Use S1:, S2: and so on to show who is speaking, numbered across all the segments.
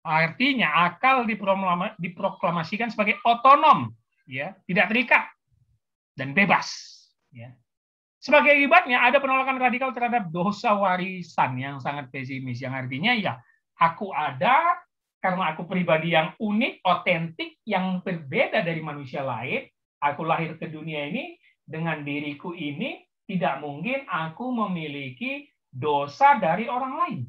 S1: Artinya akal diproklamasikan sebagai otonom, ya, tidak terikat dan bebas. Ya. Sebagai akibatnya ada penolakan radikal terhadap dosa warisan yang sangat pesimis, yang artinya ya aku ada karena aku pribadi yang unik, otentik, yang berbeda dari manusia lain. Aku lahir ke dunia ini dengan diriku ini, tidak mungkin aku memiliki dosa dari orang lain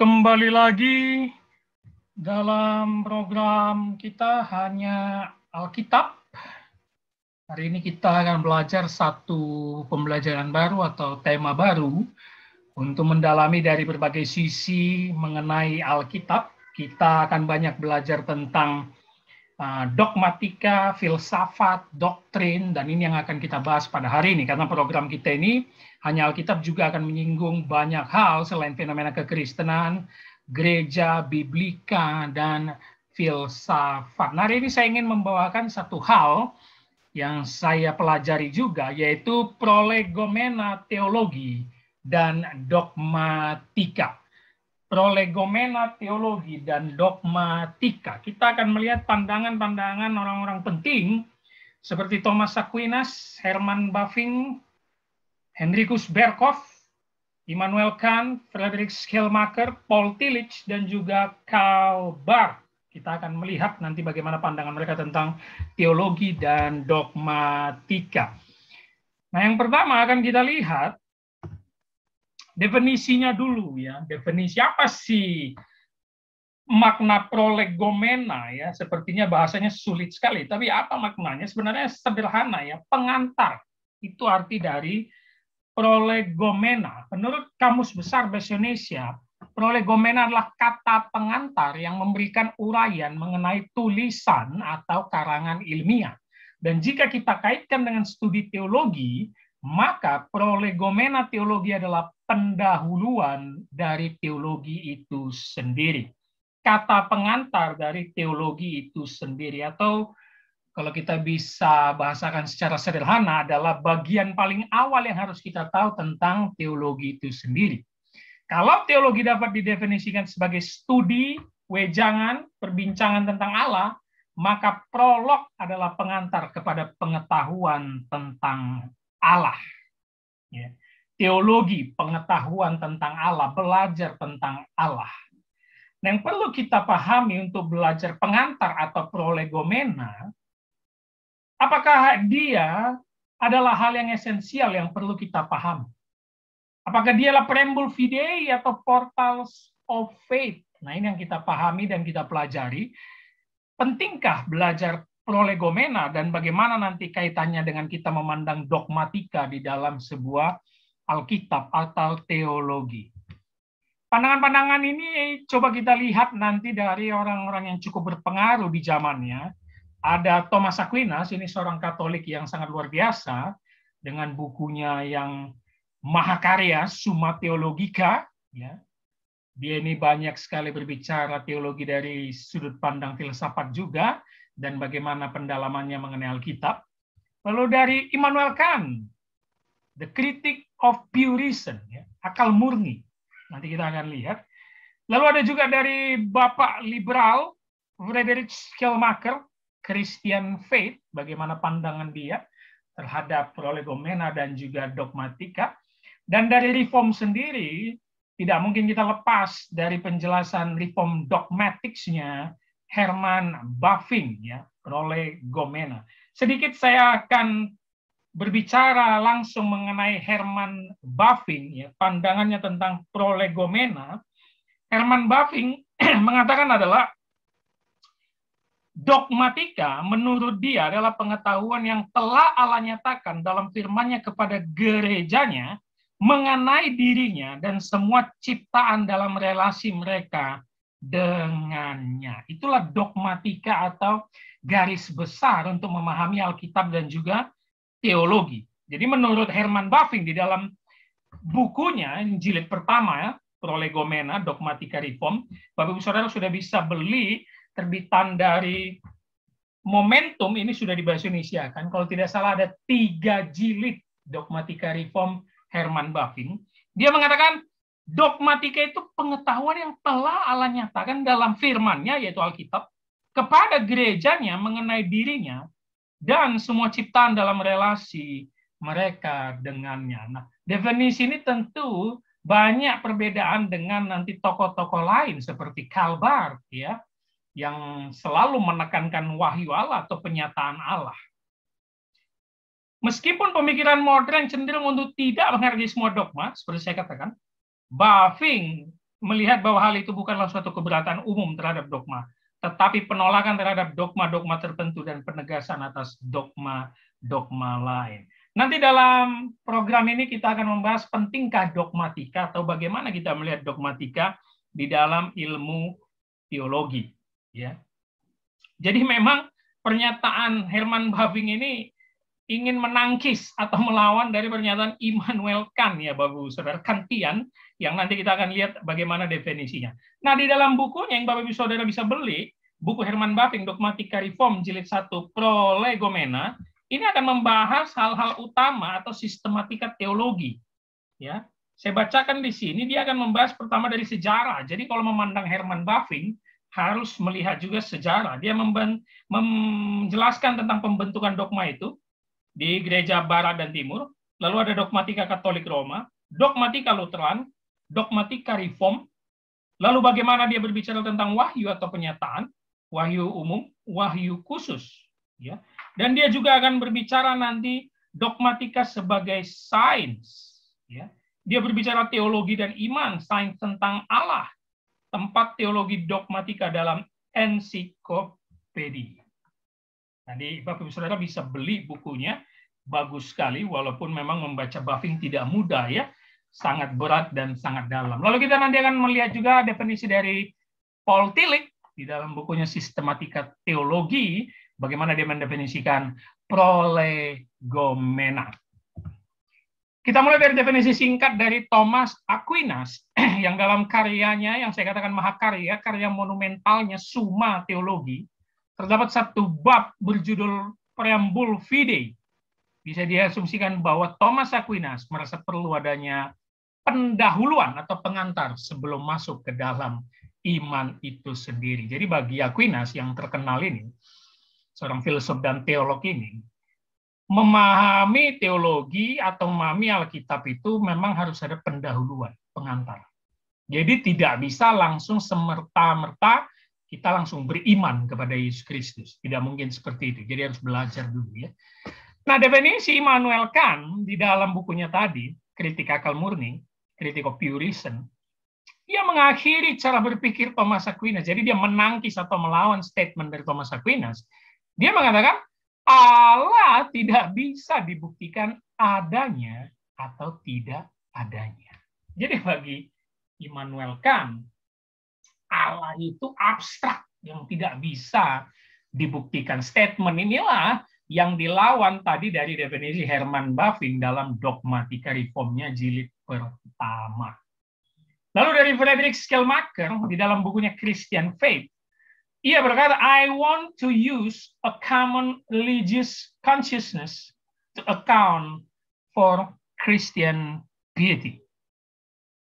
S1: kembali lagi dalam program kita hanya Alkitab. Hari ini kita akan belajar satu pembelajaran baru atau tema baru untuk mendalami dari berbagai sisi mengenai Alkitab. Kita akan banyak belajar tentang Ah, dogmatika, filsafat, doktrin, dan ini yang akan kita bahas pada hari ini. Karena program kita ini, hanya Alkitab juga akan menyinggung banyak hal selain fenomena kekristenan, gereja, biblika, dan filsafat. Nah, hari ini saya ingin membawakan satu hal yang saya pelajari juga, yaitu prolegomena teologi dan dogmatika prolegomena teologi dan dogmatika. Kita akan melihat pandangan-pandangan orang-orang penting seperti Thomas Aquinas, Herman Bavinck, Henricus Berkhof, Immanuel Kant, Frederick Schleiermacher, Paul Tillich, dan juga Karl Barth. Kita akan melihat nanti bagaimana pandangan mereka tentang teologi dan dogmatika. Nah, yang pertama akan kita lihat definisinya dulu ya. Definisi apa sih makna prolegomena ya sepertinya bahasanya sulit sekali tapi apa maknanya sebenarnya sederhana ya pengantar itu arti dari prolegomena menurut kamus besar bahasa Indonesia prolegomena adalah kata pengantar yang memberikan uraian mengenai tulisan atau karangan ilmiah dan jika kita kaitkan dengan studi teologi maka prolegomena teologi adalah pendahuluan dari teologi itu sendiri. Kata pengantar dari teologi itu sendiri atau kalau kita bisa bahasakan secara sederhana adalah bagian paling awal yang harus kita tahu tentang teologi itu sendiri. Kalau teologi dapat didefinisikan sebagai studi, wejangan, perbincangan tentang Allah, maka prolog adalah pengantar kepada pengetahuan tentang Allah. Ya. Teologi, pengetahuan tentang Allah, belajar tentang Allah. Nah, yang perlu kita pahami untuk belajar pengantar atau prolegomena, apakah dia adalah hal yang esensial yang perlu kita pahami? Apakah dia adalah preambul fidei atau portals of faith? Nah, ini yang kita pahami dan kita pelajari. Pentingkah belajar prolegomena dan bagaimana nanti kaitannya dengan kita memandang dogmatika di dalam sebuah Alkitab atau teologi. Pandangan-pandangan ini coba kita lihat nanti dari orang-orang yang cukup berpengaruh di zamannya. Ada Thomas Aquinas, ini seorang Katolik yang sangat luar biasa dengan bukunya yang mahakarya Summa Theologica ya. Dia ini banyak sekali berbicara teologi dari sudut pandang filsafat juga dan bagaimana pendalamannya mengenai Alkitab. Lalu dari Immanuel Kant, The Critic of Pure Reason, ya, akal murni. Nanti kita akan lihat. Lalu ada juga dari Bapak Liberal, Frederick Schellmacher, Christian Faith, bagaimana pandangan dia terhadap prolegomena dan juga dogmatika. Dan dari reform sendiri, tidak mungkin kita lepas dari penjelasan reform dogmatics-nya Herman Baffin ya, Role Gomena. Sedikit saya akan berbicara langsung mengenai Herman Baffin ya, pandangannya tentang prolegomena. Herman Baffin mengatakan adalah dogmatika menurut dia adalah pengetahuan yang telah Allah nyatakan dalam firmannya kepada gerejanya mengenai dirinya dan semua ciptaan dalam relasi mereka dengannya. Itulah dogmatika atau garis besar untuk memahami Alkitab dan juga teologi. Jadi menurut Herman Buffing di dalam bukunya jilid pertama ya, Prolegomena Dogmatika Reform, Bapak Ibu Saudara sudah bisa beli terbitan dari Momentum ini sudah di bahasa Indonesia kan. Kalau tidak salah ada tiga jilid Dogmatika Reform Herman Buffing. Dia mengatakan Dogmatika itu pengetahuan yang telah Allah nyatakan dalam firman-Nya yaitu Alkitab kepada gerejanya mengenai dirinya dan semua ciptaan dalam relasi mereka dengannya. Nah, definisi ini tentu banyak perbedaan dengan nanti tokoh-tokoh lain seperti Kalbar ya yang selalu menekankan wahyu Allah atau penyataan Allah. Meskipun pemikiran modern cenderung untuk tidak menghargai semua dogma, seperti saya katakan, Bafing melihat bahwa hal itu bukanlah suatu keberatan umum terhadap dogma, tetapi penolakan terhadap dogma-dogma tertentu dan penegasan atas dogma-dogma lain. Nanti dalam program ini kita akan membahas pentingkah dogmatika atau bagaimana kita melihat dogmatika di dalam ilmu teologi. Ya. Jadi memang pernyataan Herman Bavinck ini ingin menangkis atau melawan dari pernyataan Immanuel Kant ya Bapak Saudara Kantian yang nanti kita akan lihat bagaimana definisinya. Nah, di dalam bukunya yang Bapak Ibu Saudara bisa beli, buku Herman Bavinck Dogmatika Reform jilid 1 Prolegomena, ini akan membahas hal-hal utama atau sistematika teologi. Ya, saya bacakan di sini dia akan membahas pertama dari sejarah. Jadi kalau memandang Herman Bavinck harus melihat juga sejarah. Dia menjelaskan tentang pembentukan dogma itu, di gereja barat dan timur, lalu ada dogmatika Katolik Roma, dogmatika Lutheran, dogmatika Reform, lalu bagaimana dia berbicara tentang wahyu atau penyataan, wahyu umum, wahyu khusus, ya. Dan dia juga akan berbicara nanti dogmatika sebagai sains, ya. Dia berbicara teologi dan iman, sains tentang Allah, tempat teologi dogmatika dalam ensiklopedia. Nanti Bapak Ibu Saudara bisa beli bukunya, bagus sekali walaupun memang membaca buffing tidak mudah ya, sangat berat dan sangat dalam. Lalu kita nanti akan melihat juga definisi dari Paul Tillich di dalam bukunya Sistematika Teologi, bagaimana dia mendefinisikan prolegomena. Kita mulai dari definisi singkat dari Thomas Aquinas yang dalam karyanya yang saya katakan mahakarya, karya monumentalnya Suma Teologi, terdapat satu bab berjudul Preambul Fidei. Bisa diasumsikan bahwa Thomas Aquinas merasa perlu adanya pendahuluan atau pengantar sebelum masuk ke dalam iman itu sendiri. Jadi bagi Aquinas yang terkenal ini, seorang filsuf dan teolog ini, memahami teologi atau memahami Alkitab itu memang harus ada pendahuluan, pengantar. Jadi tidak bisa langsung semerta-merta kita langsung beriman kepada Yesus Kristus. Tidak mungkin seperti itu. Jadi harus belajar dulu ya. Nah, definisi Immanuel Kant di dalam bukunya tadi, Kritik Akal Murni, Kritik of Pure Reason, dia mengakhiri cara berpikir Thomas Aquinas. Jadi dia menangkis atau melawan statement dari Thomas Aquinas. Dia mengatakan, Allah tidak bisa dibuktikan adanya atau tidak adanya. Jadi bagi Immanuel Kant, Allah itu abstrak yang tidak bisa dibuktikan. Statement inilah yang dilawan tadi dari definisi Herman Baffin dalam dogmatika reformnya jilid pertama. Lalu dari Frederick Schellmacher di dalam bukunya Christian Faith, ia berkata, I want to use a common religious consciousness to account for Christian piety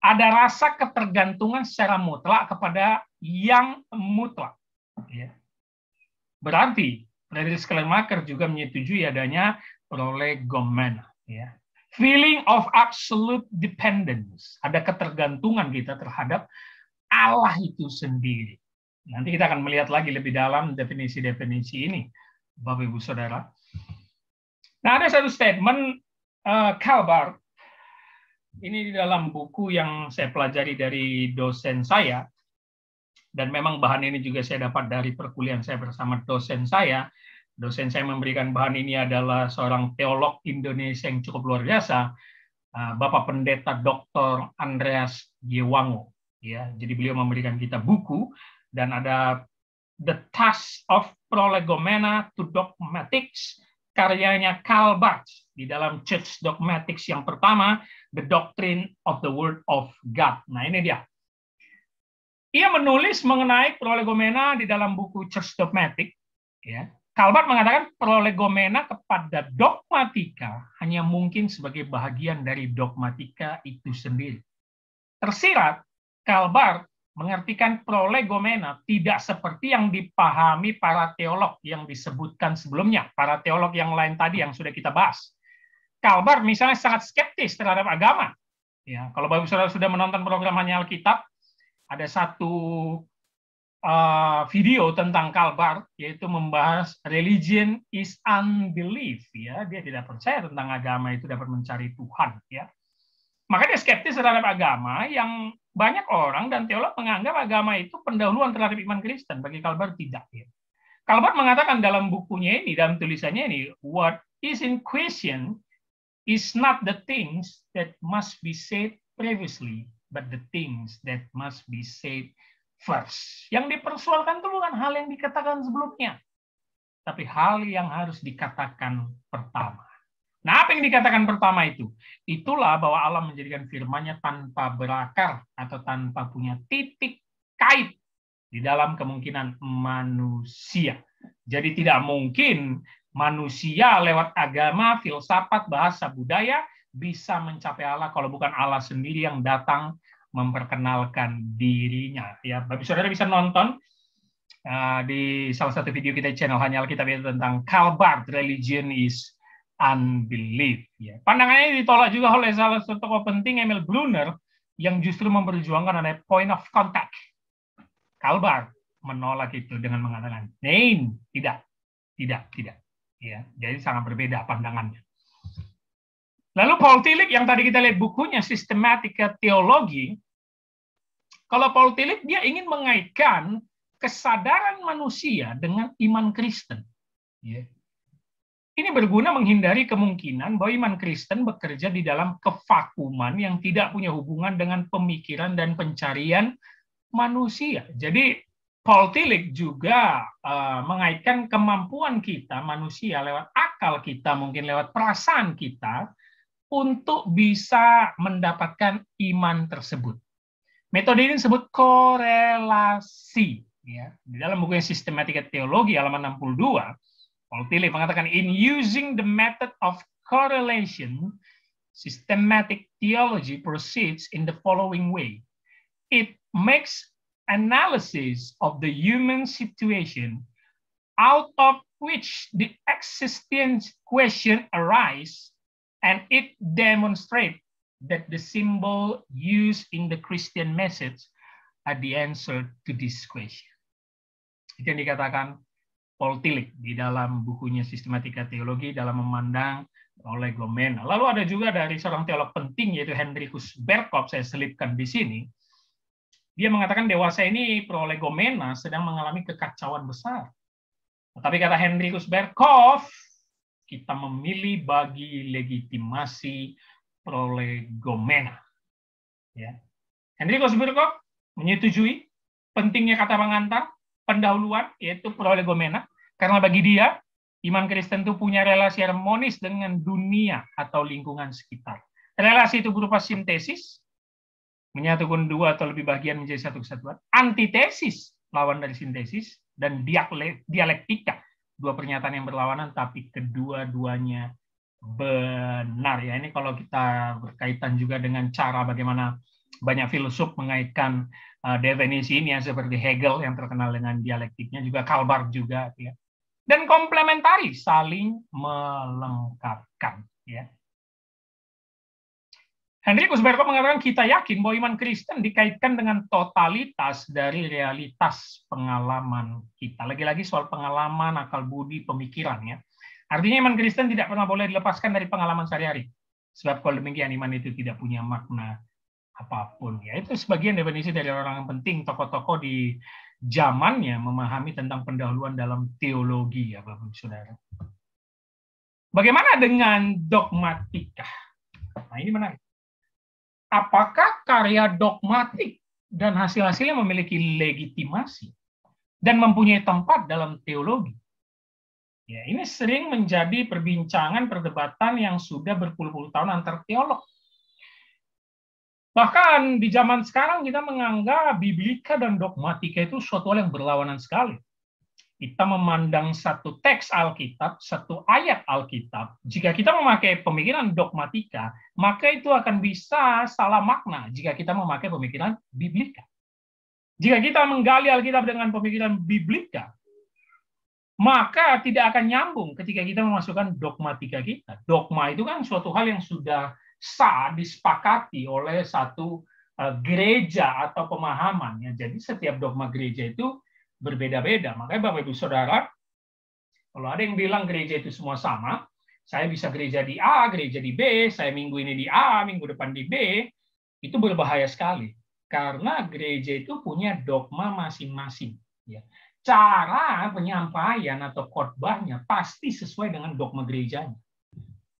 S1: ada rasa ketergantungan secara mutlak kepada yang mutlak. Ya. Berarti Friedrich Schleiermacher juga menyetujui adanya prolegomena. Ya. Feeling of absolute dependence. Ada ketergantungan kita terhadap Allah itu sendiri. Nanti kita akan melihat lagi lebih dalam definisi-definisi ini, Bapak Ibu Saudara. Nah, ada satu statement uh, eh, Kalbar ini di dalam buku yang saya pelajari dari dosen saya, dan memang bahan ini juga saya dapat dari perkuliahan saya bersama dosen saya. Dosen saya memberikan bahan ini adalah seorang teolog Indonesia yang cukup luar biasa, eh, Bapak Pendeta Dr. Andreas Yewango. Ya, jadi beliau memberikan kita buku dan ada The Task of Prolegomena to Dogmatics, karyanya Karl Barth di dalam Church Dogmatics yang pertama The Doctrine of the Word of God. Nah ini dia. Ia menulis mengenai prolegomena di dalam buku Church Dogmatic. Ya. Kalbat mengatakan prolegomena kepada dogmatika hanya mungkin sebagai bahagian dari dogmatika itu sendiri. Tersirat, kalbar mengartikan prolegomena tidak seperti yang dipahami para teolog yang disebutkan sebelumnya, para teolog yang lain tadi yang sudah kita bahas. Kalbar misalnya sangat skeptis terhadap agama. Ya, kalau Bapak Saudara sudah menonton program Hanya Alkitab, ada satu uh, video tentang Kalbar yaitu membahas religion is unbelief ya, dia tidak percaya tentang agama itu dapat mencari Tuhan ya. Maka dia skeptis terhadap agama yang banyak orang dan teolog menganggap agama itu pendahuluan terhadap iman Kristen. Bagi Kalbar tidak ya. Kalbar mengatakan dalam bukunya ini, dalam tulisannya ini, what is in question is not the things that must be said previously, but the things that must be said first. Yang dipersoalkan itu bukan hal yang dikatakan sebelumnya, tapi hal yang harus dikatakan pertama. Nah, apa yang dikatakan pertama itu? Itulah bahwa Allah menjadikan firman-Nya tanpa berakar atau tanpa punya titik kait di dalam kemungkinan manusia. Jadi tidak mungkin manusia lewat agama, filsafat, bahasa, budaya bisa mencapai Allah kalau bukan Allah sendiri yang datang memperkenalkan dirinya. Ya, Bapak Saudara bisa nonton uh, di salah satu video kita di channel Hanya kita bicara tentang kalbar. Religion is Unbelief. Ya. Pandangannya ditolak juga oleh salah satu tokoh penting Emil Brunner yang justru memperjuangkan ada point of contact. Kalbar menolak itu dengan mengatakan, "Nein, tidak, tidak, tidak." Ya, jadi sangat berbeda pandangannya. Lalu Paul Tillich yang tadi kita lihat bukunya Sistematika Teologi, kalau Paul Tillich dia ingin mengaitkan kesadaran manusia dengan iman Kristen. Iya. Ini berguna menghindari kemungkinan bahwa iman Kristen bekerja di dalam kevakuman yang tidak punya hubungan dengan pemikiran dan pencarian manusia. Jadi Paul Tillich juga uh, mengaitkan kemampuan kita manusia lewat akal kita, mungkin lewat perasaan kita untuk bisa mendapatkan iman tersebut. Metode ini disebut korelasi. Ya. Di dalam bukunya Sistematika Teologi halaman 62, Paul Tillich mengatakan, in using the method of correlation, systematic theology proceeds in the following way. It makes analysis of the human situation out of which the existence question arise and it demonstrate that the symbol used in the Christian message are the answer to this question. Itu yang dikatakan Paul Tillich di dalam bukunya Sistematika Teologi dalam memandang oleh Gomena. Lalu ada juga dari seorang teolog penting yaitu Henricus Berkop, saya selipkan di sini, dia mengatakan dewasa ini prolegomena sedang mengalami kekacauan besar. Tapi kata Henrikus Berkov, kita memilih bagi legitimasi prolegomena. Ya. Henrikus Berkov menyetujui pentingnya kata pengantar pendahuluan yaitu prolegomena karena bagi dia iman Kristen itu punya relasi harmonis dengan dunia atau lingkungan sekitar. Relasi itu berupa sintesis menyatukan dua atau lebih bagian menjadi satu kesatuan, antitesis lawan dari sintesis, dan dialektika, dua pernyataan yang berlawanan tapi kedua-duanya benar ya. Ini kalau kita berkaitan juga dengan cara bagaimana banyak filsuf mengaitkan uh, definisi ini ya seperti Hegel yang terkenal dengan dialektiknya juga Kalbar juga ya. Dan komplementari saling melengkapkan ya. Henrikus Berko mengatakan kita yakin bahwa iman Kristen dikaitkan dengan totalitas dari realitas pengalaman kita. Lagi-lagi soal pengalaman, akal budi, pemikiran ya. Artinya iman Kristen tidak pernah boleh dilepaskan dari pengalaman sehari-hari. Sebab kalau demikian iman itu tidak punya makna apapun ya. Itu sebagian definisi dari orang yang penting tokoh-tokoh di zamannya memahami tentang pendahuluan dalam teologi ya Bapak Saudara. Bagaimana dengan dogmatika? Nah, ini menarik apakah karya dogmatik dan hasil-hasilnya memiliki legitimasi dan mempunyai tempat dalam teologi. Ya, ini sering menjadi perbincangan perdebatan yang sudah berpuluh-puluh tahun antar teolog. Bahkan di zaman sekarang kita menganggap biblika dan dogmatika itu suatu hal yang berlawanan sekali kita memandang satu teks Alkitab, satu ayat Alkitab, jika kita memakai pemikiran dogmatika, maka itu akan bisa salah makna jika kita memakai pemikiran biblika. Jika kita menggali Alkitab dengan pemikiran biblika, maka tidak akan nyambung ketika kita memasukkan dogmatika kita. Dogma itu kan suatu hal yang sudah sah disepakati oleh satu eh, gereja atau pemahaman. Ya, jadi setiap dogma gereja itu berbeda-beda. Makanya Bapak Ibu Saudara, kalau ada yang bilang gereja itu semua sama, saya bisa gereja di A, gereja di B, saya minggu ini di A, minggu depan di B, itu berbahaya sekali. Karena gereja itu punya dogma masing-masing. Ya. Cara penyampaian atau khotbahnya pasti sesuai dengan dogma gerejanya.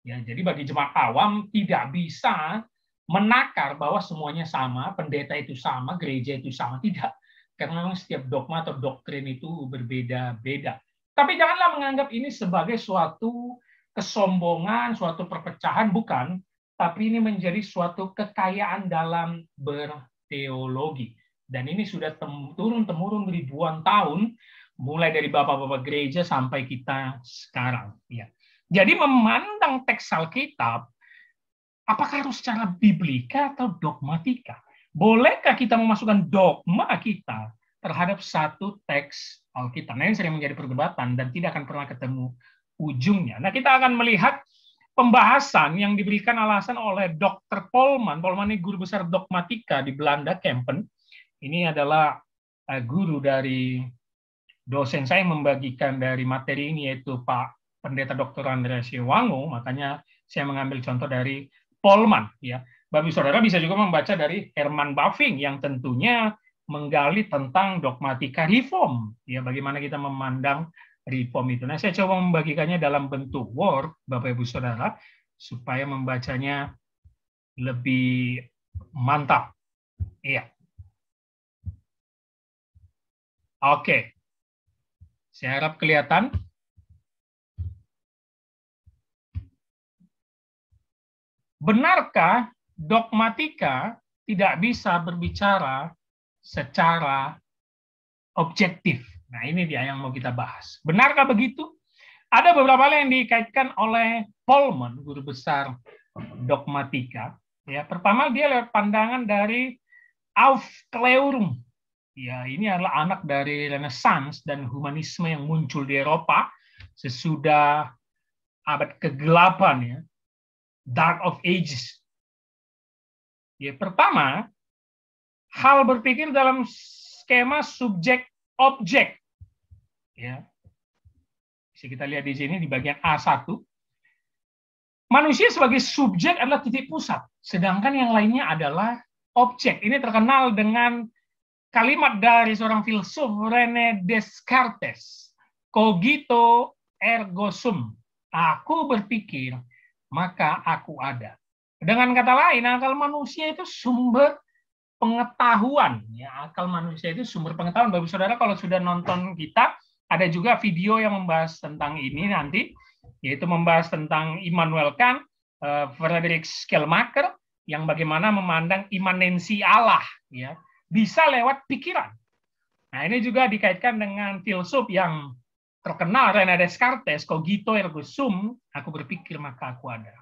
S1: Ya, jadi bagi jemaat awam tidak bisa menakar bahwa semuanya sama, pendeta itu sama, gereja itu sama, tidak karena memang setiap dogma atau doktrin itu berbeda-beda. Tapi janganlah menganggap ini sebagai suatu kesombongan, suatu perpecahan, bukan. Tapi ini menjadi suatu kekayaan dalam berteologi. Dan ini sudah turun-temurun ribuan tahun, mulai dari bapak-bapak gereja sampai kita sekarang. Ya. Jadi memandang teks Alkitab, apakah harus secara biblika atau dogmatika? bolehkah kita memasukkan dogma kita terhadap satu teks Alkitab? Nah, ini sering menjadi perdebatan dan tidak akan pernah ketemu ujungnya. Nah, kita akan melihat pembahasan yang diberikan alasan oleh Dr. Polman. Polman ini guru besar dogmatika di Belanda, Kempen. Ini adalah eh, guru dari dosen saya membagikan dari materi ini yaitu Pak Pendeta Dr. Andreas Yewango, makanya saya mengambil contoh dari Polman ya. Bapak Saudara bisa juga membaca dari Herman Buffing yang tentunya menggali tentang dogmatika reform, ya bagaimana kita memandang reform itu. Nah, saya coba membagikannya dalam bentuk word, Bapak Ibu Saudara, supaya membacanya lebih mantap. Iya. Oke. Saya harap kelihatan. Benarkah dogmatika tidak bisa berbicara secara objektif. Nah, ini dia yang mau kita bahas. Benarkah begitu? Ada beberapa hal yang dikaitkan oleh Polman, guru besar dogmatika. Ya, pertama dia lewat pandangan dari Aufklärung. Ya, ini adalah anak dari Renaissance dan humanisme yang muncul di Eropa sesudah abad kegelapan ya, Dark of Ages Ya, pertama, hal berpikir dalam skema subjek objek. Ya. Bisa kita lihat di sini di bagian A1. Manusia sebagai subjek adalah titik pusat, sedangkan yang lainnya adalah objek. Ini terkenal dengan kalimat dari seorang filsuf Rene Descartes, cogito ergo sum. Aku berpikir, maka aku ada. Dengan kata lain, akal manusia itu sumber pengetahuan. Ya, akal manusia itu sumber pengetahuan. Bapak saudara kalau sudah nonton kita, ada juga video yang membahas tentang ini nanti, yaitu membahas tentang Immanuel Kant, eh, Frederick Schleiermacher, yang bagaimana memandang imanensi Allah, ya bisa lewat pikiran. Nah ini juga dikaitkan dengan filsuf yang terkenal René Descartes, cogito ergo sum, aku berpikir maka aku ada.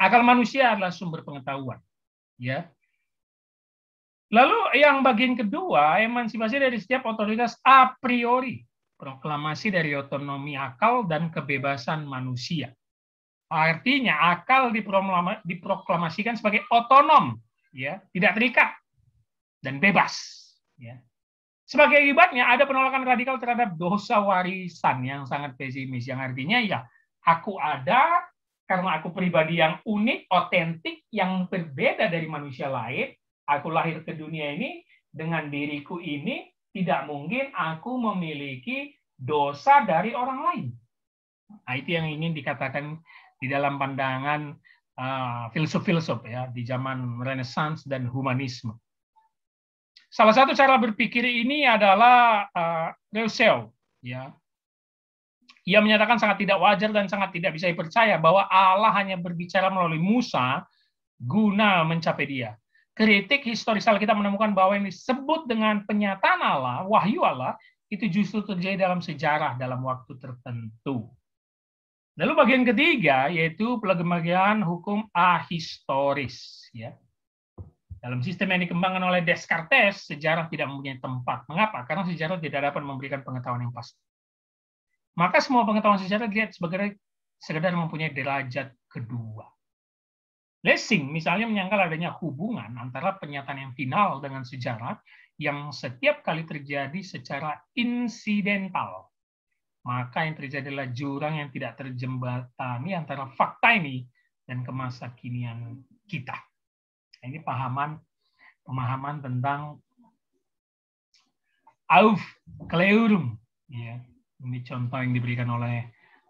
S1: Akal manusia adalah sumber pengetahuan. Ya. Lalu yang bagian kedua, emansipasi dari setiap otoritas a priori, proklamasi dari otonomi akal dan kebebasan manusia. Artinya akal diproklamasikan sebagai otonom, ya, tidak terikat dan bebas, ya. Sebagai akibatnya ada penolakan radikal terhadap dosa warisan yang sangat pesimis yang artinya ya aku ada karena aku pribadi yang unik, otentik, yang berbeda dari manusia lain, aku lahir ke dunia ini dengan diriku ini, tidak mungkin aku memiliki dosa dari orang lain. Nah, itu yang ingin dikatakan di dalam pandangan uh, eh, filsuf-filsuf ya di zaman Renaissance dan humanisme. Salah satu cara berpikir ini adalah uh, Rousseau ya. Ia menyatakan sangat tidak wajar dan sangat tidak bisa dipercaya bahwa Allah hanya berbicara melalui Musa guna mencapai dia. Kritik historis kita menemukan bahwa yang disebut dengan penyataan Allah, wahyu Allah, itu justru terjadi dalam sejarah dalam waktu tertentu. Lalu bagian ketiga yaitu pelbagian hukum ahistoris. Ya. Dalam sistem yang dikembangkan oleh Descartes, sejarah tidak mempunyai tempat. Mengapa? Karena sejarah tidak dapat memberikan pengetahuan yang pasti. Maka semua pengetahuan sejarah dilihat sebagai sekedar mempunyai derajat kedua. Lessing misalnya menyangkal adanya hubungan antara pernyataan yang final dengan sejarah yang setiap kali terjadi secara insidental. Maka yang terjadi adalah jurang yang tidak terjembatani antara fakta ini dan kemasa kinian kita. Nah, ini pahaman pemahaman tentang auf Kleurum, ya, ini contoh yang diberikan oleh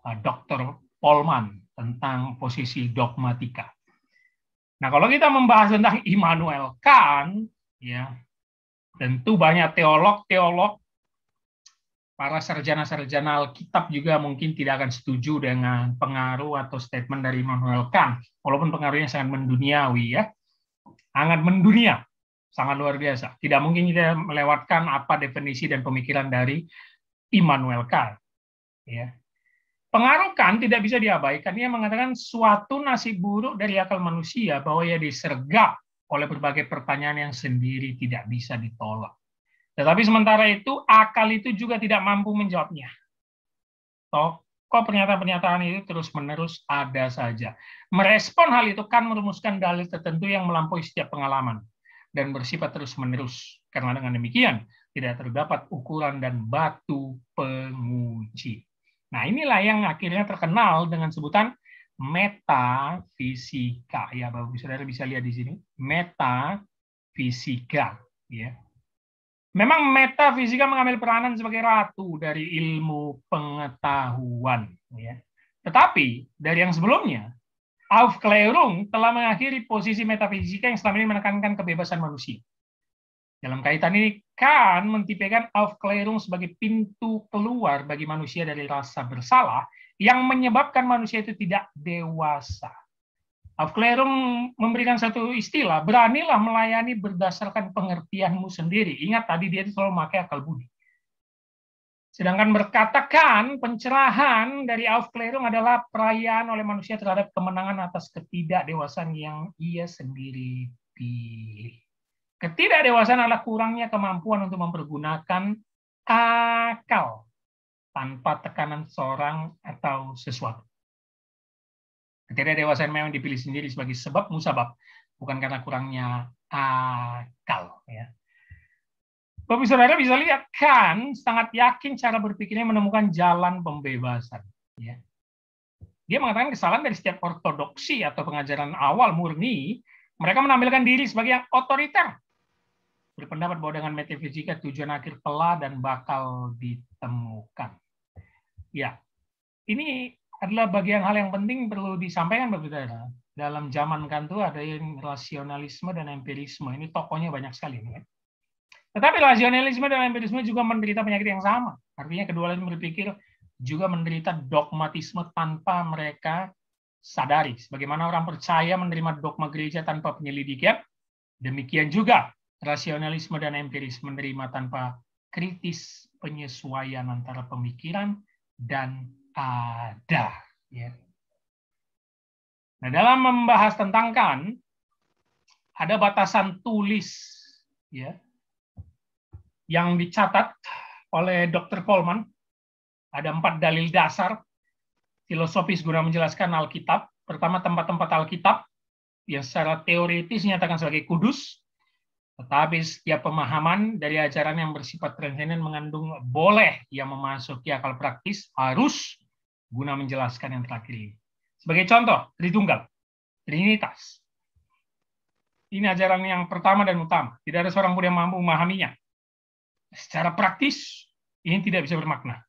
S1: uh, Dr. Polman tentang posisi dogmatika. Nah, kalau kita membahas tentang Immanuel Kant, ya tentu banyak teolog-teolog, para sarjana-sarjana Alkitab juga mungkin tidak akan setuju dengan pengaruh atau statement dari Immanuel Kant, walaupun pengaruhnya sangat menduniawi ya, sangat mendunia, sangat luar biasa. Tidak mungkin kita melewatkan apa definisi dan pemikiran dari Immanuel Kant. Ya. Pengaruh Kant tidak bisa diabaikan. Ia mengatakan suatu nasib buruk dari akal manusia bahwa ia disergap oleh berbagai pertanyaan yang sendiri tidak bisa ditolak. Tetapi sementara itu akal itu juga tidak mampu menjawabnya. Toh, kok pernyataan-pernyataan itu terus-menerus ada saja. Merespon hal itu kan merumuskan dalil tertentu yang melampaui setiap pengalaman dan bersifat terus-menerus. Karena dengan demikian, tidak terdapat ukuran dan batu penguji. Nah, inilah yang akhirnya terkenal dengan sebutan metafisika. Ya, Bapak Saudara bisa lihat di sini, metafisika, ya. Memang metafisika mengambil peranan sebagai ratu dari ilmu pengetahuan, ya. Tetapi dari yang sebelumnya, Aufklärung telah mengakhiri posisi metafisika yang selama ini menekankan kebebasan manusia. Dalam kaitan ini, kan mentipekan Aufklärung sebagai pintu keluar bagi manusia dari rasa bersalah yang menyebabkan manusia itu tidak dewasa. Aufklärung memberikan satu istilah, beranilah melayani berdasarkan pengertianmu sendiri. Ingat tadi dia itu selalu memakai akal budi. Sedangkan berkatakan pencerahan dari Aufklärung adalah perayaan oleh manusia terhadap kemenangan atas ketidakdewasaan yang ia sendiri pilih. Ketidakdewasaan adalah kurangnya kemampuan untuk mempergunakan akal tanpa tekanan seorang atau sesuatu. Ketidakdewasaan memang dipilih sendiri sebagai sebab musabab, bukan karena kurangnya akal. Ya. Bapak saudara bisa lihat kan sangat yakin cara berpikirnya menemukan jalan pembebasan. Ya. Dia mengatakan kesalahan dari setiap ortodoksi atau pengajaran awal murni mereka menampilkan diri sebagai yang otoriter, berpendapat bahwa dengan metafisika tujuan akhir telah dan bakal ditemukan. Ya, ini adalah bagian hal yang penting perlu disampaikan berbeda dalam zaman kan tuh ada yang rasionalisme dan empirisme ini tokohnya banyak sekali ini. Ya. Tetapi rasionalisme dan empirisme juga menderita penyakit yang sama. Artinya kedua lain berpikir juga menderita dogmatisme tanpa mereka sadari. Sebagaimana orang percaya menerima dogma gereja tanpa penyelidikan, demikian juga rasionalisme dan empiris menerima tanpa kritis penyesuaian antara pemikiran dan ada. Ya. Nah, dalam membahas tentang kan, ada batasan tulis ya yang dicatat oleh Dr. Coleman. Ada empat dalil dasar filosofis guna menjelaskan Alkitab. Pertama, tempat-tempat Alkitab yang secara teoritis dinyatakan sebagai kudus, tetapi setiap pemahaman dari ajaran yang bersifat transenden mengandung boleh yang memasuki akal praktis harus guna menjelaskan yang terakhir ini. Sebagai contoh, Tritunggal, Trinitas. Ini ajaran yang pertama dan utama. Tidak ada seorang pun yang mampu memahaminya. Secara praktis, ini tidak bisa bermakna.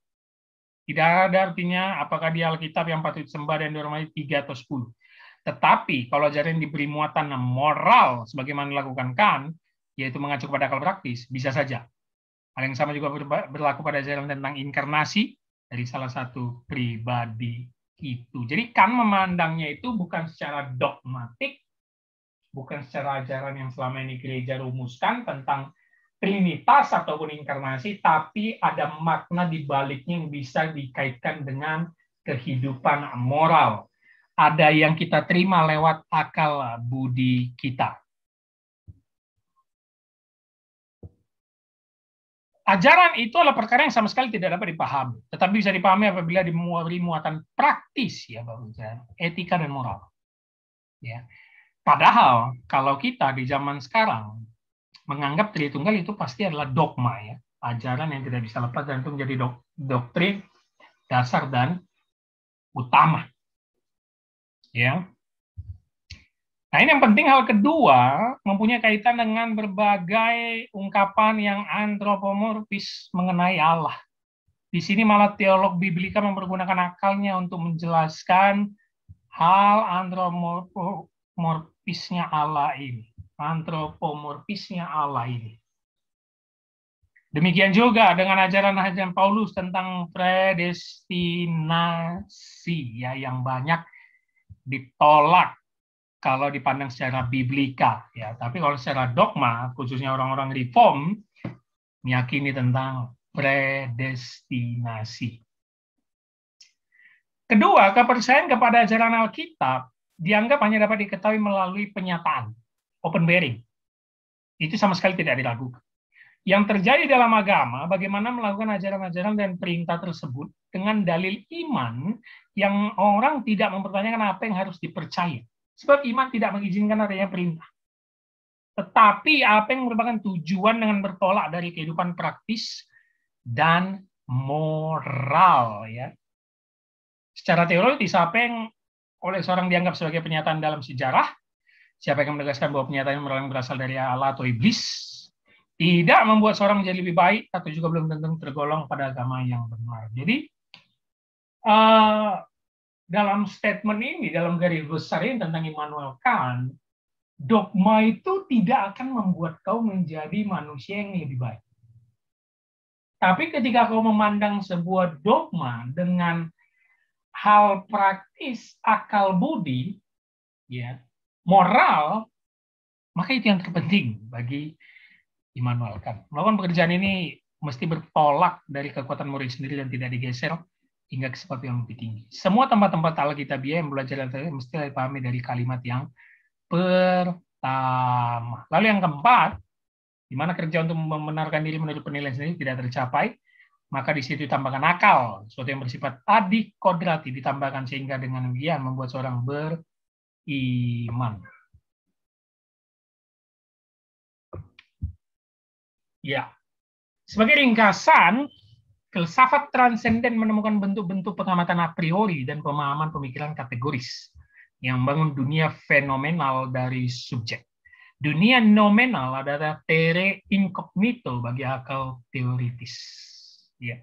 S1: Tidak ada artinya apakah di Alkitab yang patut sembah dan dihormati 3 atau 10. Tetapi kalau ajaran diberi muatan moral sebagaimana dilakukan kan, yaitu mengacu kepada akal praktis, bisa saja. Hal yang sama juga berlaku pada ajaran tentang inkarnasi dari salah satu pribadi itu. Jadi kan memandangnya itu bukan secara dogmatik, bukan secara ajaran yang selama ini gereja rumuskan tentang trinitas ataupun inkarnasi, tapi ada makna di baliknya yang bisa dikaitkan dengan kehidupan moral. Ada yang kita terima lewat akal budi kita. Ajaran itu adalah perkara yang sama sekali tidak dapat dipahami, tetapi bisa dipahami apabila dimuat muatan praktis ya Bapak Ibu, etika dan moral. Ya. Padahal kalau kita di zaman sekarang menganggap Tritunggal itu pasti adalah dogma ya, ajaran yang tidak bisa lepas dan itu menjadi dok, doktrin dasar dan utama. Ya. Nah ini yang penting hal kedua mempunyai kaitan dengan berbagai ungkapan yang antropomorfis mengenai Allah. Di sini malah teolog biblika mempergunakan akalnya untuk menjelaskan hal antropomorfisnya Allah ini. Antropomorfisnya Allah ini. Demikian juga dengan ajaran-ajaran Paulus tentang predestinasi ya yang banyak ditolak kalau dipandang secara biblika ya tapi kalau secara dogma khususnya orang-orang reform meyakini tentang predestinasi kedua kepercayaan kepada ajaran Alkitab dianggap hanya dapat diketahui melalui penyataan open bearing itu sama sekali tidak diragukan yang terjadi dalam agama, bagaimana melakukan ajaran-ajaran dan perintah tersebut dengan dalil iman yang orang tidak mempertanyakan apa yang harus dipercaya. Sebab iman tidak mengizinkan adanya perintah. Tetapi apa yang merupakan tujuan dengan bertolak dari kehidupan praktis dan moral ya. Secara teoritis apa yang oleh seorang dianggap sebagai pernyataan dalam sejarah, siapa yang menegaskan bahwa pernyataan moral yang berasal dari Allah atau iblis tidak membuat seorang menjadi lebih baik atau juga belum tentu tergolong pada agama yang benar. Jadi uh, dalam statement ini, dalam garis besar ini tentang Immanuel Kant, dogma itu tidak akan membuat kau menjadi manusia yang lebih baik. Tapi ketika kau memandang sebuah dogma dengan hal praktis akal budi, ya moral, maka itu yang terpenting bagi Immanuel Kant. Melakukan pekerjaan ini mesti bertolak dari kekuatan murid sendiri dan tidak digeser hingga ke yang lebih tinggi. Semua tempat-tempat Alkitabiah yang belajar dari mesti dipahami dari kalimat yang pertama. Lalu yang keempat, di mana kerja untuk membenarkan diri menurut penilaian sendiri tidak tercapai, maka di situ ditambahkan akal, sesuatu yang bersifat adik kodrati ditambahkan sehingga dengan demikian membuat seorang beriman. Ya, sebagai ringkasan, filsafat transenden menemukan bentuk-bentuk pengamatan a priori dan pemahaman pemikiran kategoris yang membangun dunia fenomenal dari subjek. Dunia nominal adalah tere incognito bagi akal teoritis. Ya.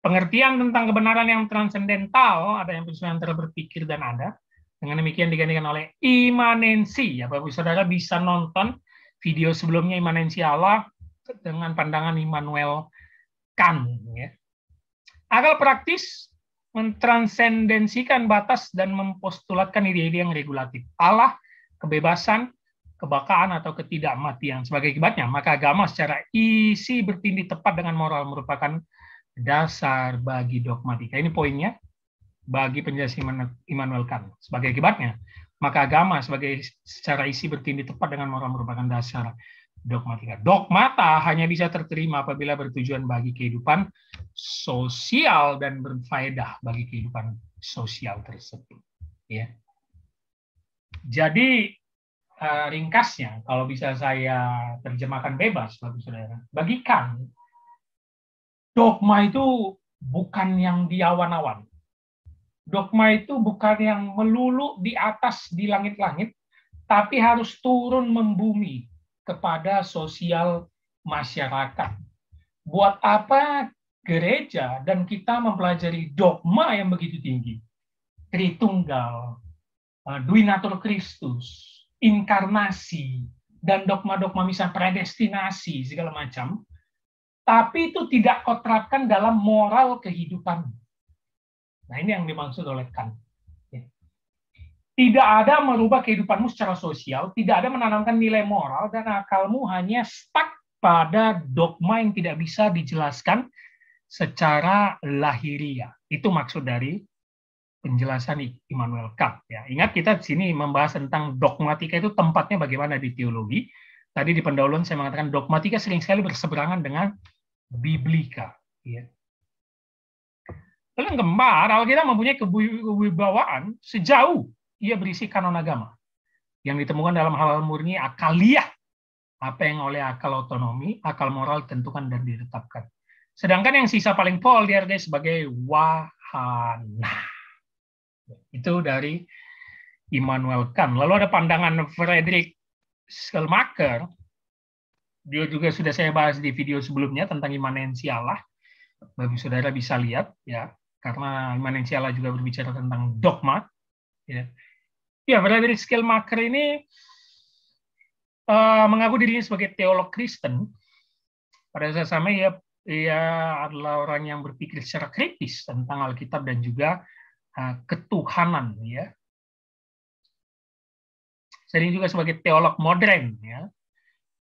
S1: Pengertian tentang kebenaran yang transendental, ada yang bisa antara berpikir dan ada, dengan demikian digantikan oleh imanensi. Ya, Bapak Saudara bisa nonton video sebelumnya imanensi Allah dengan pandangan Immanuel Agar Ya. Akal praktis mentransendensikan batas dan mempostulatkan ide-ide yang regulatif. Allah, kebebasan, kebakaan atau ketidakmatian. Sebagai akibatnya, maka agama secara isi bertindih tepat dengan moral merupakan dasar bagi dogmatika. Ini poinnya bagi penjelasan Immanuel Kant. Sebagai akibatnya, maka agama sebagai secara isi bertindih tepat dengan moral merupakan dasar dogmatika. Dogmata hanya bisa terterima apabila bertujuan bagi kehidupan sosial dan berfaedah bagi kehidupan sosial tersebut. Ya. Jadi eh, ringkasnya, kalau bisa saya terjemahkan bebas, bagi saudara, bagikan dogma itu bukan yang diawan awan Dogma itu bukan yang melulu di atas di langit-langit, tapi harus turun membumi kepada sosial masyarakat. Buat apa gereja dan kita mempelajari dogma yang begitu tinggi? Tritunggal, eh, Dwi Natur Kristus, inkarnasi, dan dogma-dogma misal predestinasi, segala macam, tapi itu tidak kau dalam moral kehidupan. Nah ini yang dimaksud oleh Kant. Tidak ada merubah kehidupanmu secara sosial, tidak ada menanamkan nilai moral, dan akalmu hanya stuck pada dogma yang tidak bisa dijelaskan secara lahiriah. Itu maksud dari penjelasan Immanuel Kant. Ya. Ingat kita di sini membahas tentang dogmatika itu tempatnya bagaimana di teologi. Tadi di pendahuluan saya mengatakan dogmatika sering sekali berseberangan dengan biblika. Ya. Lalu yang kalau kita mempunyai kewibawaan sejauh ia berisi kanon agama yang ditemukan dalam hal-hal murni akaliah apa yang oleh akal otonomi, akal moral tentukan dan ditetapkan. Sedangkan yang sisa paling pol dihargai sebagai wahana. Itu dari Immanuel Kant. Lalu ada pandangan Frederick Schleiermacher. Dia juga sudah saya bahas di video sebelumnya tentang imanensi Allah. Bagi saudara bisa lihat ya, karena imanensi Allah juga berbicara tentang dogma. Ya. Ya, Frederick Schleiermacher ini uh, mengaku dirinya sebagai teolog Kristen. Pada saat sama ia, ia adalah orang yang berpikir secara kritis tentang Alkitab dan juga uh, ketuhanan. Ya. Sering juga sebagai teolog modern, ya,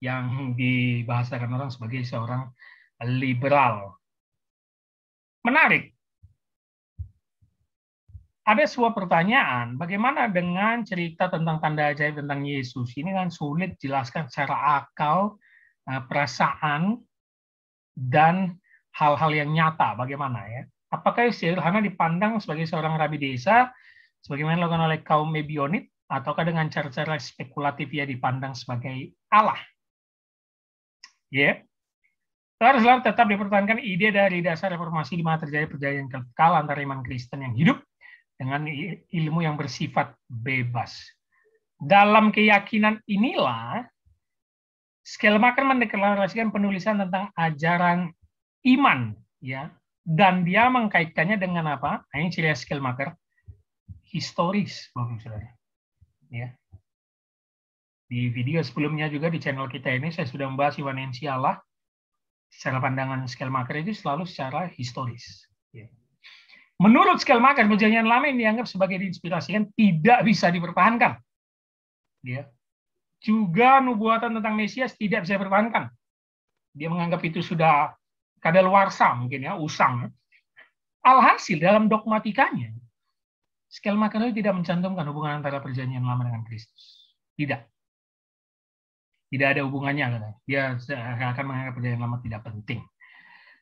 S1: yang dibahasakan orang sebagai seorang liberal. Menarik, ada sebuah pertanyaan, bagaimana dengan cerita tentang tanda ajaib tentang Yesus? Ini kan sulit jelaskan secara akal, eh, perasaan, dan hal-hal yang nyata. Bagaimana ya? Apakah hanya dipandang sebagai seorang rabi desa, sebagaimana dilakukan oleh kaum Mebionit, ataukah dengan cara-cara spekulatif ia dipandang sebagai Allah? Ya. Yeah. tetap dipertahankan ide dari dasar reformasi di mana terjadi perjanjian kekal antara iman Kristen yang hidup dengan ilmu yang bersifat bebas. Dalam keyakinan inilah, Skelmaker mendeklarasikan penulisan tentang ajaran iman, ya, dan dia mengkaitkannya dengan apa? Nah, ini ciri Skelmaker historis, saudara. Ya. Di video sebelumnya juga di channel kita ini saya sudah membahas Iwan Ensialah secara pandangan Skelmaker itu selalu secara historis. Ya Menurut skala makan, perjanjian lama yang dianggap sebagai inspirasi kan tidak bisa dipertahankan. Ya. Juga nubuatan tentang Mesias tidak bisa dipertahankan. Dia menganggap itu sudah kadaluarsa mungkin ya, usang. Alhasil dalam dogmatikanya, skala makan itu tidak mencantumkan hubungan antara perjanjian lama dengan Kristus. Tidak. Tidak ada hubungannya. Dia akan menganggap perjanjian lama tidak penting.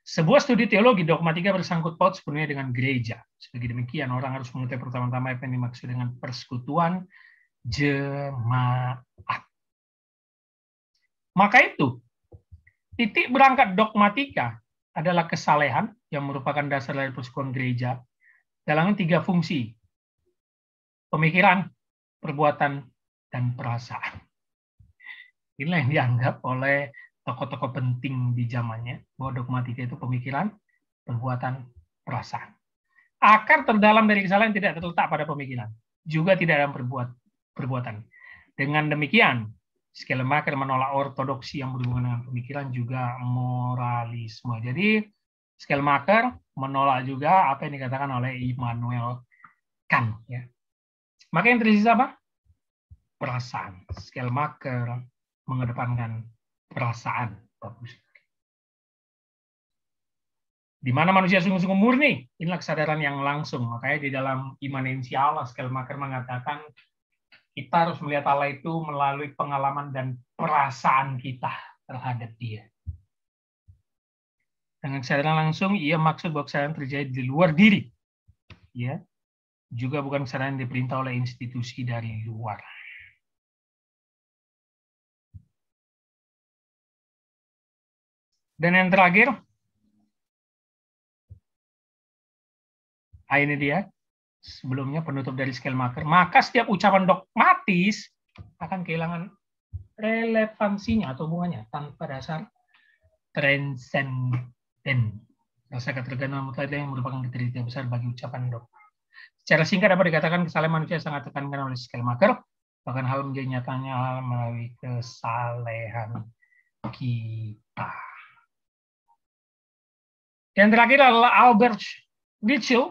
S1: Sebuah studi teologi dogmatika bersangkut paut sepenuhnya dengan gereja. Sebagai demikian, orang harus mengetahui pertama-tama apa yang dimaksud dengan persekutuan jemaat. Maka itu, titik berangkat dogmatika adalah kesalehan yang merupakan dasar dari persekutuan gereja dalam tiga fungsi. Pemikiran, perbuatan, dan perasaan. Inilah yang dianggap oleh tokoh-tokoh penting di zamannya bahwa dogmatika itu pemikiran, perbuatan, perasaan. Akar terdalam dari kesalahan tidak terletak pada pemikiran, juga tidak dalam perbuat, perbuatan. Dengan demikian, Schleiermacher menolak ortodoksi yang berhubungan dengan pemikiran juga moralisme. Jadi Schleiermacher menolak juga apa yang dikatakan oleh Immanuel Kant. Ya. Maka yang tersisa apa? Perasaan. Schleiermacher mengedepankan perasaan. Bagus Di mana manusia sungguh-sungguh murni, inilah kesadaran yang langsung. Makanya di dalam imanensi Allah, Skelmaker mengatakan, kita harus melihat Allah itu melalui pengalaman dan perasaan kita terhadap dia. Dengan kesadaran langsung, ia maksud bahwa kesadaran terjadi di luar diri. Ya, juga bukan kesadaran yang diperintah oleh institusi dari luar Dan yang terakhir, ah, ini dia, sebelumnya penutup dari scale marker. Maka setiap ucapan dogmatis akan kehilangan relevansinya atau hubungannya tanpa dasar transenden. Rasa ketergantungan mutlak yang merupakan kriteria besar bagi ucapan dogma. Secara singkat dapat dikatakan kesalahan manusia sangat tekankan oleh scale marker, bahkan hal menjadi nyatanya hal melalui kesalehan kita. Yang terakhir adalah Albert Ritschl.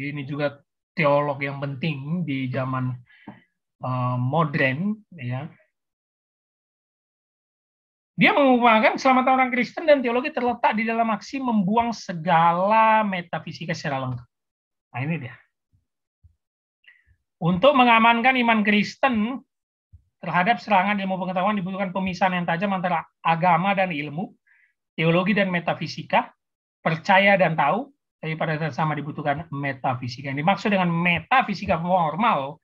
S1: Ini juga teolog yang penting di zaman uh, modern ya. Dia mengumumkan selamatan orang Kristen dan teologi terletak di dalam aksi membuang segala metafisika secara lengkap. Nah ini dia. Untuk mengamankan iman Kristen terhadap serangan ilmu pengetahuan dibutuhkan pemisahan yang tajam antara agama dan ilmu, teologi dan metafisika, percaya dan tahu, tapi pada saat sama dibutuhkan metafisika. ini maksud dengan metafisika formal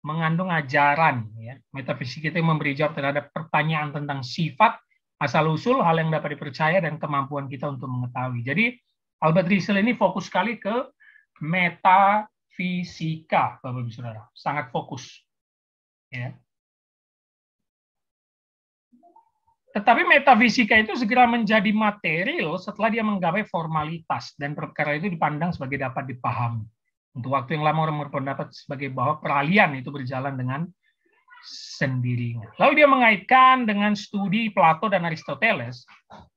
S1: mengandung ajaran. Ya. Metafisika itu memberi jawab terhadap pertanyaan tentang sifat, asal-usul, hal yang dapat dipercaya, dan kemampuan kita untuk mengetahui. Jadi Albert Riesel ini fokus sekali ke metafisika, Bapak-Ibu Saudara. Sangat fokus. Ya. Tetapi metafisika itu segera menjadi material setelah dia menggapai formalitas dan perkara itu dipandang sebagai dapat dipahami. Untuk waktu yang lama orang berpendapat sebagai bahwa peralihan itu berjalan dengan sendirinya. Lalu dia mengaitkan dengan studi Plato dan Aristoteles.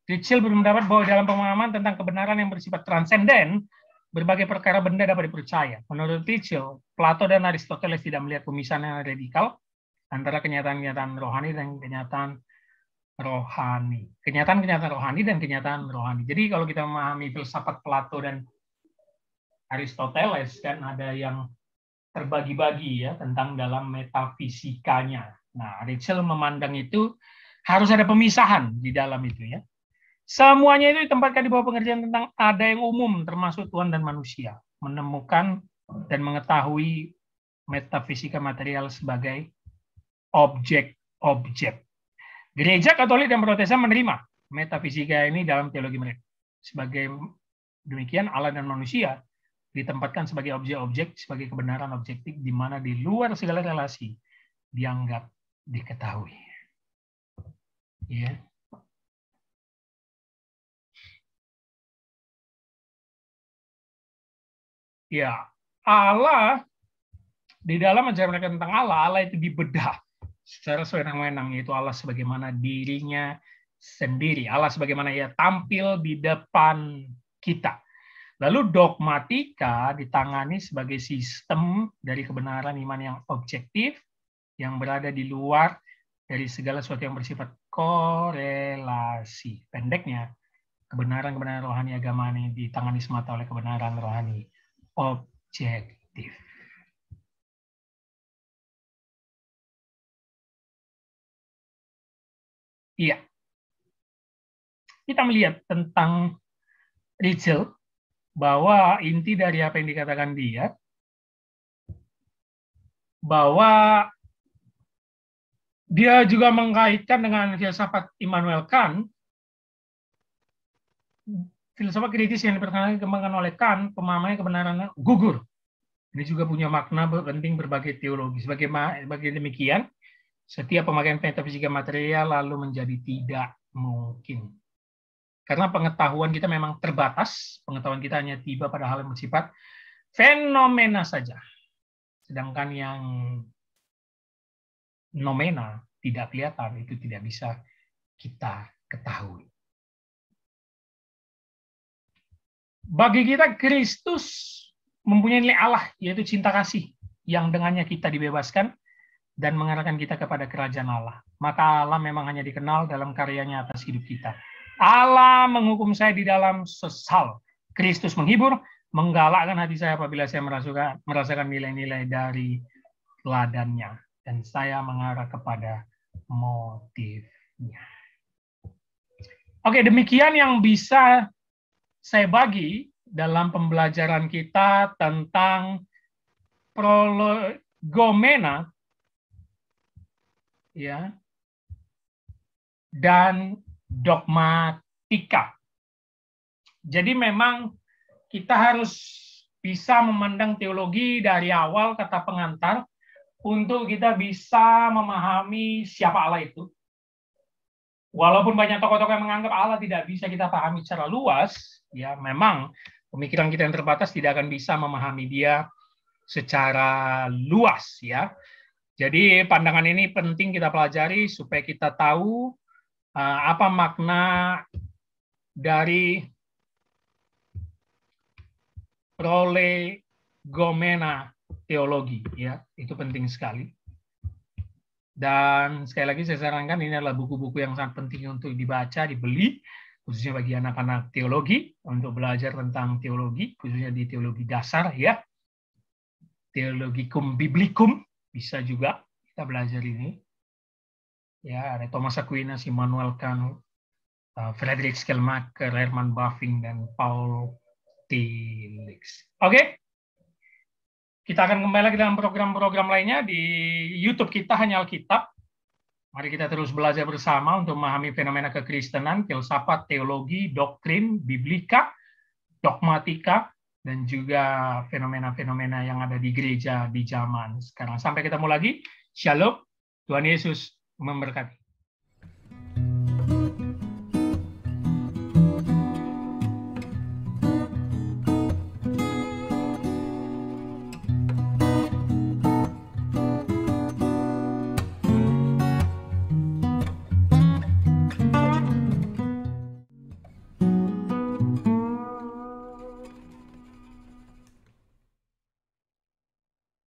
S1: Kecil berpendapat bahwa dalam pemahaman tentang kebenaran yang bersifat transenden, berbagai perkara benda dapat dipercaya. Menurut Kecil, Plato dan Aristoteles tidak melihat pemisahan yang radikal antara kenyataan-kenyataan rohani dan kenyataan rohani. Kenyataan-kenyataan rohani dan kenyataan rohani. Jadi kalau kita memahami filsafat Plato dan Aristoteles kan ada yang terbagi-bagi ya tentang dalam metafisikanya. Nah, Rachel memandang itu harus ada pemisahan di dalam itu ya. Semuanya itu ditempatkan di bawah pengertian tentang ada yang umum termasuk Tuhan dan manusia, menemukan dan mengetahui metafisika material sebagai objek-objek Gereja Katolik dan Protestan menerima metafisika ini dalam teologi mereka. Sebagai demikian Allah dan manusia ditempatkan sebagai objek-objek sebagai kebenaran objektif di mana di luar segala relasi dianggap diketahui. Ya. Ya, Allah di dalam ajaran mereka tentang Allah, Allah itu dibedah secara sewenang-wenang yaitu Allah sebagaimana dirinya sendiri. Allah sebagaimana ia tampil di depan kita. Lalu dogmatika ditangani sebagai sistem dari kebenaran iman yang objektif yang berada di luar dari segala sesuatu yang bersifat korelasi. Pendeknya, kebenaran-kebenaran rohani agama ini ditangani semata oleh kebenaran rohani objektif. Iya. Kita melihat tentang Rachel bahwa inti dari apa yang dikatakan dia bahwa dia juga mengkaitkan dengan filsafat Immanuel Kant filsafat kritis yang diperkenalkan oleh Kant pemahamannya kebenaran gugur ini juga punya makna penting berbagai teologi sebagai, sebagai demikian setiap pemakaian metafisika material lalu menjadi tidak mungkin. Karena pengetahuan kita memang terbatas, pengetahuan kita hanya tiba pada hal yang bersifat fenomena saja. Sedangkan yang nomena tidak kelihatan itu tidak bisa kita ketahui. Bagi kita Kristus mempunyai nilai Allah yaitu cinta kasih yang dengannya kita dibebaskan dan mengarahkan kita kepada kerajaan Allah. Maka Allah memang hanya dikenal dalam karyanya atas hidup kita. Allah menghukum saya di dalam sesal. Kristus menghibur, menggalakkan hati saya apabila saya merasakan merasakan nilai-nilai dari ladannya. dan saya mengarah kepada motifnya. Oke, demikian yang bisa saya bagi dalam pembelajaran kita tentang prologomena ya dan dogmatika. Jadi memang kita harus bisa memandang teologi dari awal kata pengantar untuk kita bisa memahami siapa Allah itu. Walaupun banyak tokoh-tokoh yang menganggap Allah tidak bisa kita pahami secara luas, ya memang pemikiran kita yang terbatas tidak akan bisa memahami dia secara luas ya. Jadi pandangan ini penting kita pelajari supaya kita tahu eh, apa makna dari prolegomena teologi ya itu penting sekali dan sekali lagi saya sarankan ini adalah buku-buku yang sangat penting untuk dibaca, dibeli, khususnya bagi anak-anak teologi, untuk belajar tentang teologi, khususnya di teologi dasar ya, teologikum biblikum, bisa juga kita belajar ini. Ya, ada Thomas Aquinas, Immanuel Kant, uh, Frederick Schleiermacher, Herman Baffin, dan Paul Tillich. Oke? Okay? Kita akan kembali lagi dalam program-program lainnya di YouTube kita hanya Alkitab. Mari kita terus belajar bersama untuk memahami fenomena kekristenan, filsafat, teologi, doktrin, biblika, dogmatika, dan juga fenomena-fenomena yang ada di gereja di zaman sekarang. Sampai ketemu lagi. Shalom. Tuhan Yesus memberkati.